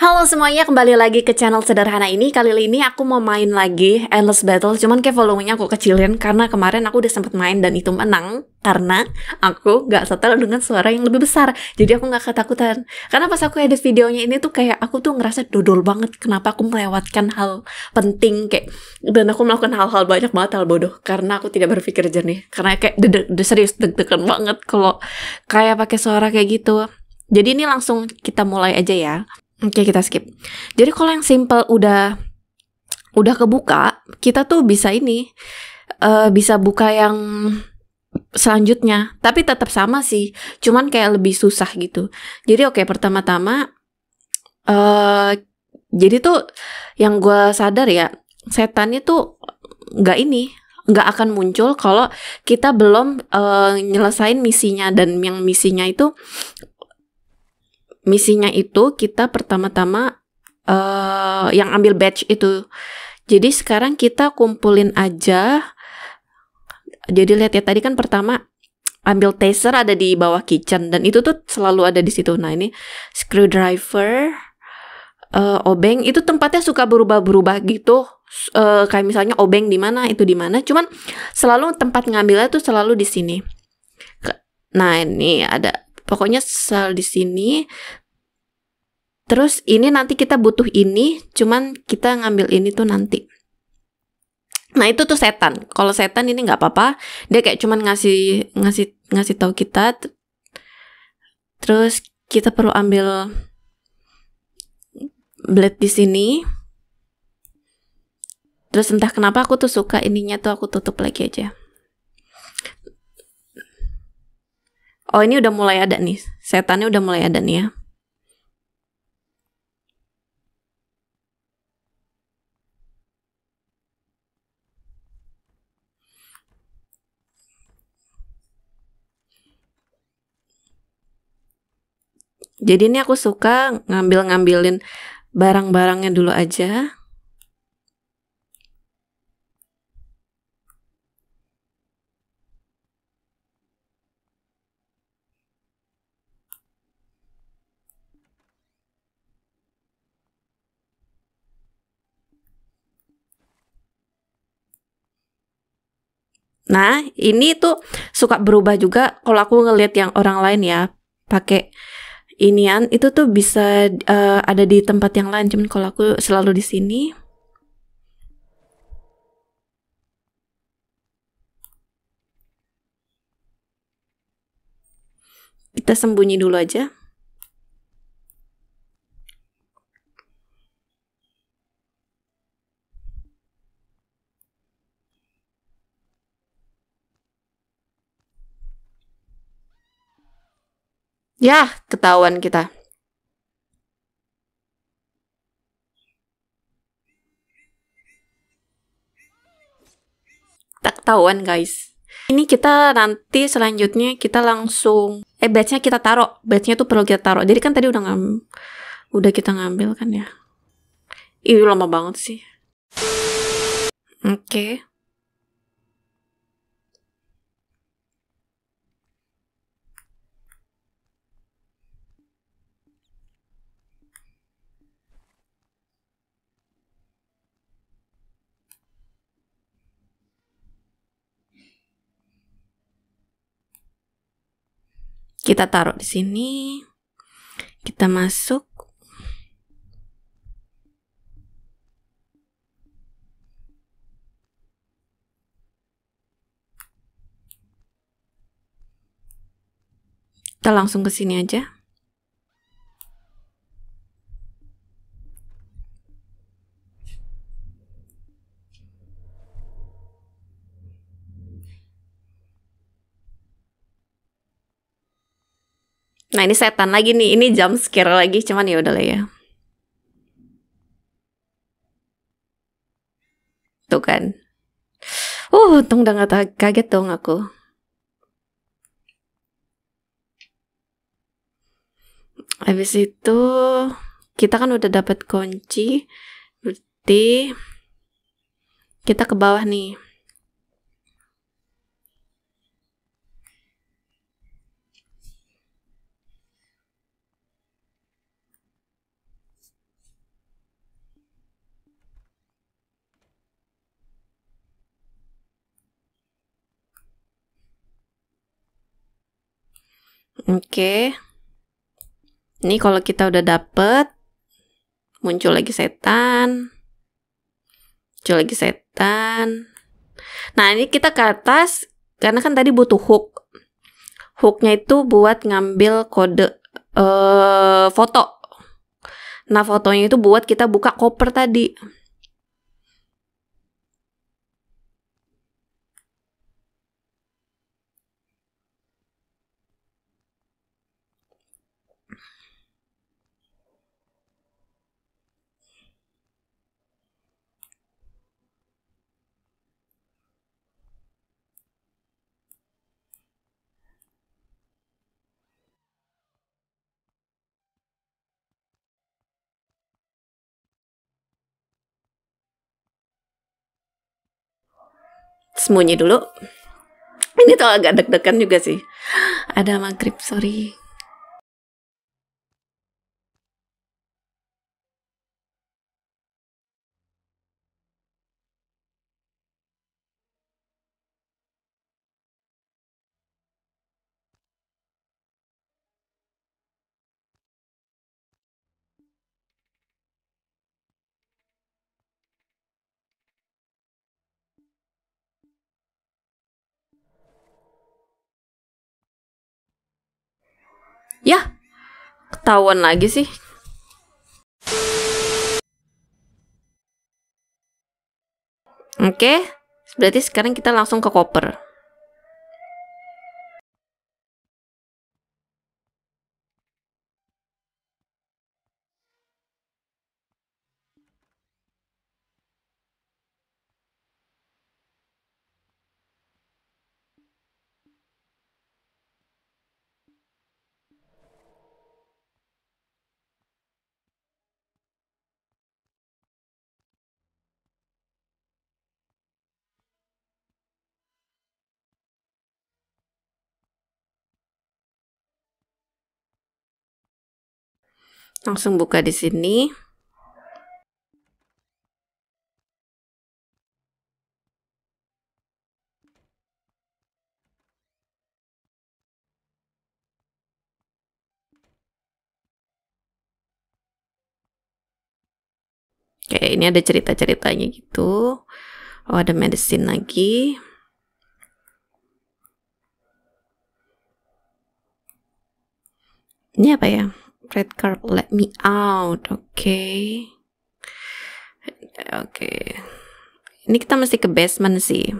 Halo semuanya, kembali lagi ke channel sederhana ini Kali ini aku mau main lagi Endless Battle Cuman kayak volumenya aku kecilin Karena kemarin aku udah sempet main dan itu menang Karena aku gak setel dengan suara yang lebih besar Jadi aku gak ketakutan Karena pas aku edit videonya ini tuh kayak Aku tuh ngerasa dodol banget Kenapa aku melewatkan hal penting kayak Dan aku melakukan hal-hal banyak banget hal bodoh Karena aku tidak berpikir jernih Karena kayak de -de -de serius deg-degan banget Kalau kayak pakai suara kayak gitu jadi ini langsung kita mulai aja ya. Oke, kita skip. Jadi kalau yang simple udah udah kebuka, kita tuh bisa ini uh, bisa buka yang selanjutnya, tapi tetap sama sih, cuman kayak lebih susah gitu. Jadi oke, okay, pertama-tama uh, jadi tuh yang gue sadar ya, setan itu nggak ini, nggak akan muncul kalau kita belum uh, nyelesain misinya dan yang misinya itu misinya itu kita pertama-tama uh, yang ambil batch itu. Jadi sekarang kita kumpulin aja. Jadi lihat ya tadi kan pertama ambil taser ada di bawah kitchen dan itu tuh selalu ada di situ. Nah, ini screwdriver, uh, obeng itu tempatnya suka berubah-berubah gitu. Uh, kayak misalnya obeng di mana, itu di mana. Cuman selalu tempat ngambilnya tuh selalu di sini. Nah, ini ada Pokoknya sel di sini. Terus ini nanti kita butuh ini, cuman kita ngambil ini tuh nanti. Nah itu tuh setan. Kalau setan ini nggak apa-apa, dia kayak cuman ngasih ngasih ngasih tahu kita. Terus kita perlu ambil blade di sini. Terus entah kenapa aku tuh suka ininya tuh aku tutup lagi aja. Oh ini udah mulai ada nih, setannya udah mulai ada nih ya. Jadi ini aku suka ngambil-ngambilin barang-barangnya dulu aja. Nah, ini tuh suka berubah juga kalau aku ngelihat yang orang lain ya pakai inian itu tuh bisa uh, ada di tempat yang lain cuman kalau aku selalu di sini. Kita sembunyi dulu aja. Ya, ketahuan kita. Tak ketahuan guys. Ini kita nanti selanjutnya kita langsung eh batchnya kita taruh, batchnya tuh perlu kita taruh. Jadi kan tadi udah ngam, udah kita ngambil kan ya. Ih lama banget sih. Oke. Okay. kita taruh di sini kita masuk kita langsung ke sini aja Nah ini setan lagi nih, ini jump scare lagi, cuman ya udahlah ya. Tuh kan. Uh, untung udah gak kaget dong aku. Habis itu kita kan udah dapat kunci, berarti kita ke bawah nih. Oke. Ini kalau kita udah dapet, muncul lagi setan. Muncul lagi setan. Nah, ini kita ke atas karena kan tadi butuh hook. Hooknya itu buat ngambil kode uh, foto. Nah, fotonya itu buat kita buka koper tadi. sembunyi dulu. Ini tuh agak deg-degan juga sih. Ada maghrib, sorry. Ya, ketahuan lagi sih. Oke, berarti sekarang kita langsung ke koper. Langsung buka di sini. Kayak ini ada cerita-ceritanya gitu. Oh, ada medicine lagi. Ini apa ya? red card let me out oke okay. oke okay. ini kita mesti ke basement sih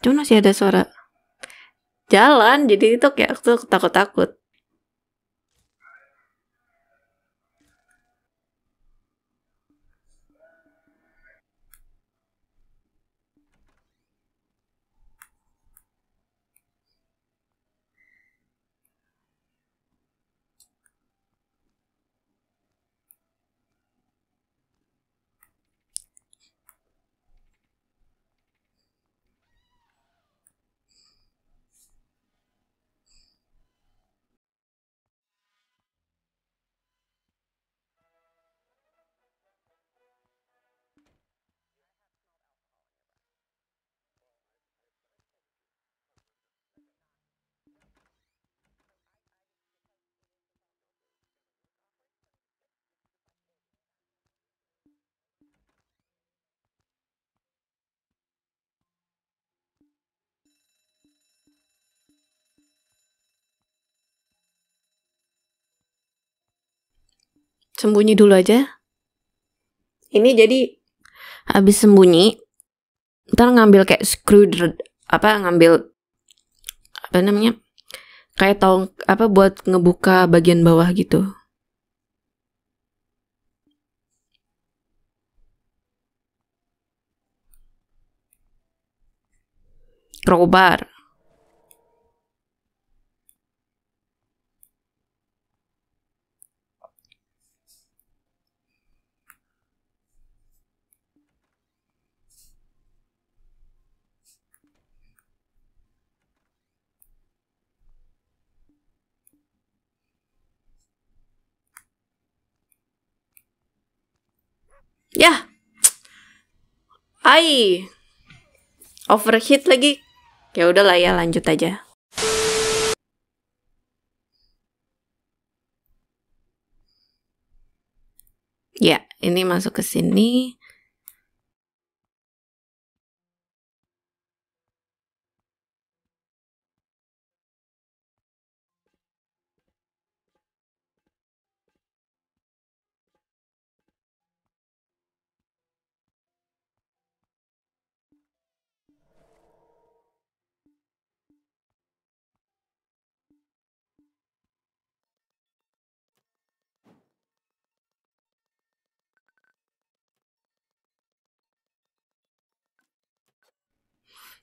cuma masih ada suara jalan jadi itu kayak aku takut-takut sembunyi dulu aja. Ini jadi habis sembunyi, ntar ngambil kayak screwdriver apa ngambil apa namanya kayak tong apa buat ngebuka bagian bawah gitu. Crowbar. Ya. Ai. Overheat lagi. Ya udahlah ya lanjut aja. Ya, ini masuk ke sini.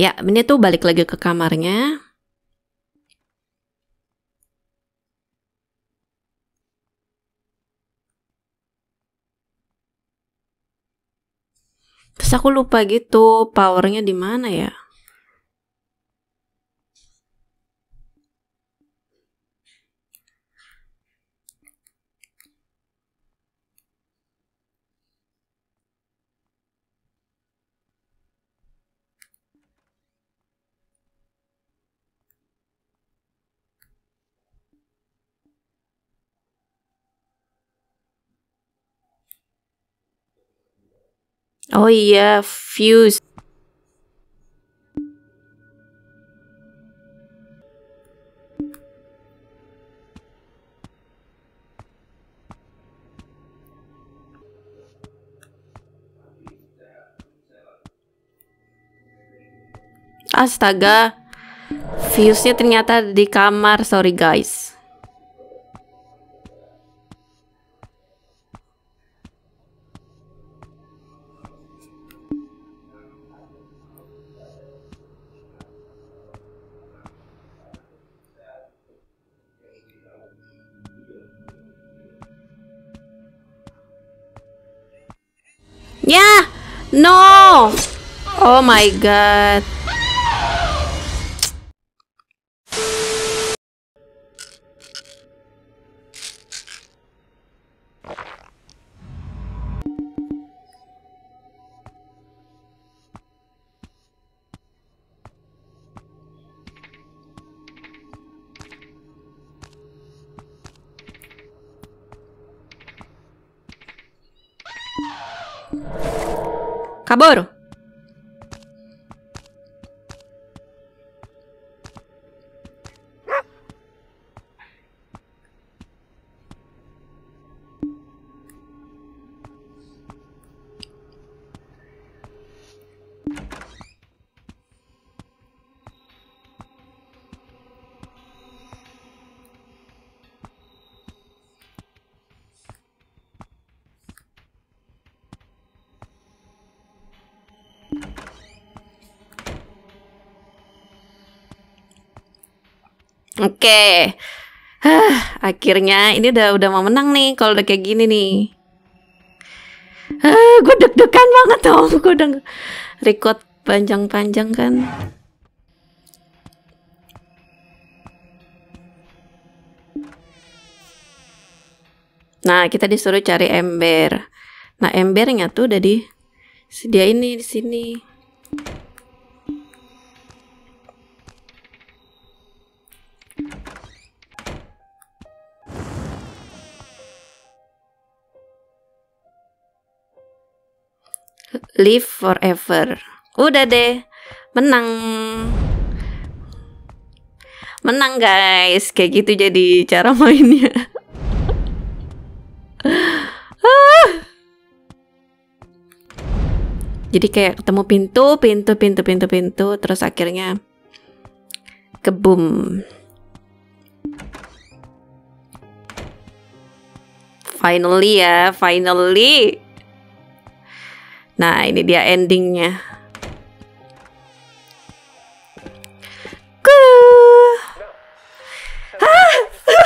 Ya, ini tuh balik lagi ke kamarnya. Terus aku lupa gitu powernya di mana ya. Oh iya, fuse, Astaga, fuse-nya ternyata di kamar, sorry guys. No! Oh my god. you Acabou. Oke. Okay. Huh, akhirnya ini udah udah mau menang nih kalau udah kayak gini nih. Huh, gue deg-degan banget tau Gue udah record panjang-panjang kan. Nah, kita disuruh cari ember. Nah, embernya tuh udah di sedia ini di sini. live forever. Udah deh, menang. Menang guys, kayak gitu jadi cara mainnya. Ah. Jadi kayak ketemu pintu, pintu, pintu, pintu, pintu, terus akhirnya kebum. Finally ya, finally. Nah, ini dia endingnya.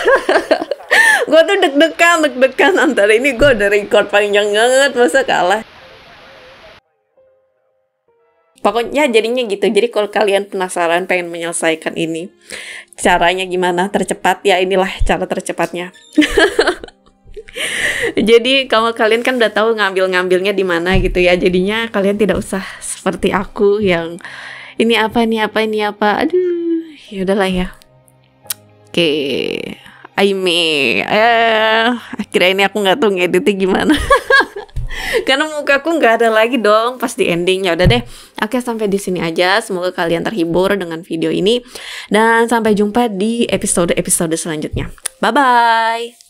gue tuh deg-degan, deg-degan antara ini gue udah record panjang banget, masa kalah. Pokoknya jadinya gitu. Jadi kalau kalian penasaran pengen menyelesaikan ini, caranya gimana tercepat? Ya inilah cara tercepatnya. Jadi kalau kalian kan udah tahu ngambil-ngambilnya di mana gitu ya. Jadinya kalian tidak usah seperti aku yang ini apa ini apa ini apa. Aduh, ya udahlah ya. Oke. Okay. Aime, eh, akhirnya ini aku nggak tahu ngeditnya gimana. Karena muka aku nggak ada lagi dong pas di endingnya. udah deh. Oke, sampai di sini aja. Semoga kalian terhibur dengan video ini dan sampai jumpa di episode-episode selanjutnya. Bye bye.